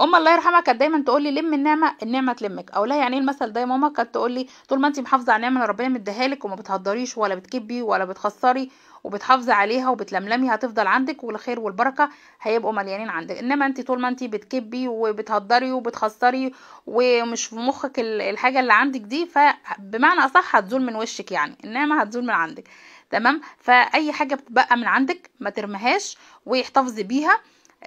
أم الله يرحمها كانت دايما تقول لي لم النعمه النعمه تلمك او لا يعني ايه المثل ده يا ماما كانت تقول لي طول ما انت محافظه على النعمه ربنا مديها لك وما بتهدريش ولا بتكبي ولا بتخسري وبتحافظي عليها وبتلملمي هتفضل عندك والخير والبركه هيبقوا مليانين عندك انما انت طول ما انت بتكبي وبتهدري وبتخسري ومش في مخك الحاجه اللي عندك دي فبمعنى اصح هتزول من وشك يعني النعمه هتزول من عندك تمام فاي حاجه بتبقى من عندك ما ترمهاش واحتفظي بيها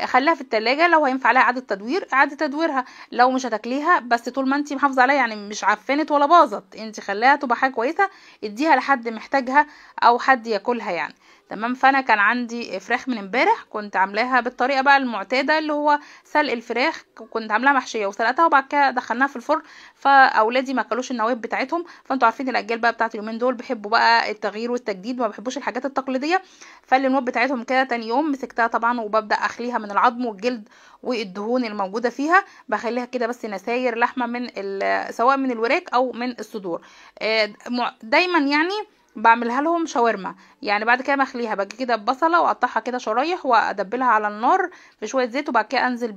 خليها في التلاجة لو هينفع لها اعاده تدوير اعاده تدويرها لو مش هتاكليها بس طول ما انت محافظه عليها يعني مش عفنت ولا باظت انت خليها تبقى حاجه كويسه اديها لحد محتاجها او حد ياكلها يعني تمام فانا كان عندي فراخ من امبارح كنت عاملاها بالطريقه بقى المعتاده اللي هو سلق الفراخ كنت عاملاها محشيه وسلقتها وبعد كده دخلناها في الفرن فاولادي ما اكلوش النواب بتاعتهم فانتوا عارفين الاجيال بقى بتاعت اليومين دول بيحبوا بقى التغيير والتجديد ما بيحبوش الحاجات التقليديه فالنواب بتاعتهم كده تاني يوم مسكتها طبعا وببدا اخليها من العظم والجلد والدهون الموجوده فيها بخليها كده بس نساير لحمه من سواء من الوراك او من الصدور آه، دايما يعني بعملها لهم شاورما يعني بعد كده مخليها باجي كده ببصله واقطعها كده شرايح وادبلها على النار بشويه زيت وبعد كده انزل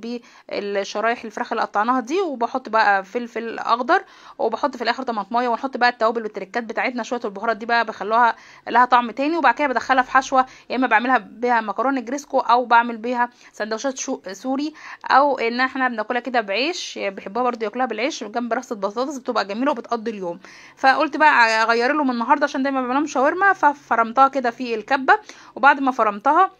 بالشرايح الفراخ اللي قطعناها دي وبحط بقى فلفل اخضر وبحط في الاخر طماطمية ونحط بقى التوابل والتركات بتاعتنا شويه البهارات دي بقى بخلوها لها طعم تاني وبعد كده بدخلها في حشوه يا اما بعملها بيها مكرونه جريسكو او بعمل بيها سندوتشات سوري او ان احنا بناكلها كده بعيش بيحبوها برده ياكلوها بالعيش جنب رصه بطاطس بتبقى جميله وبتقضي اليوم فقلت بقى اغير لهم النهارده عشان دايما بعملهم شاورما ففرمتها كده في الكبه وبعد ما فرمتها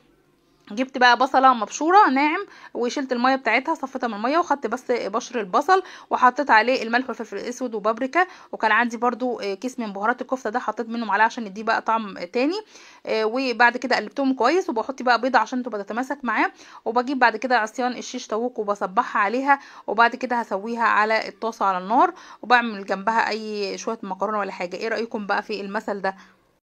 جبت بقى بصله مبشوره ناعم وشلت الميه بتاعتها صفيتها من الميه وخدت بس بشر البصل وحطيت عليه الملح والفلفل الاسود وبابريكا وكان عندي برضو كيس من بهارات الكفته ده حطيت منه معلقه عشان يديه بقى طعم تاني آه، وبعد كده قلبتهم كويس وبحط بقى بيضه عشان تبقى تتماسك معاه وبجيب بعد كده عصيان الشيش طاووق وبصبحها عليها وبعد كده هسويها على الطاسه على النار وبعمل جنبها اي شويه مكرونه ولا حاجه ايه رايكم بقى في المثل ده